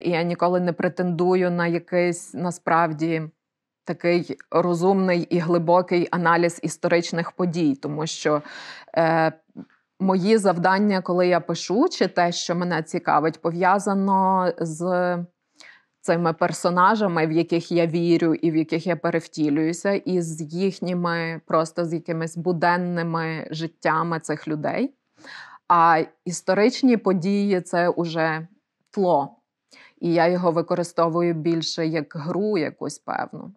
я ніколи не претендую на якийсь насправді такий розумний і глибокий аналіз історичних подій, тому що е, мої завдання, коли я пишу, чи те, що мене цікавить, пов'язано з. Цими персонажами, в яких я вірю, і в яких я перевтілююся, і з їхніми просто з якимись буденними життями цих людей. А історичні події це уже тло, і я його використовую більше як гру якусь певну.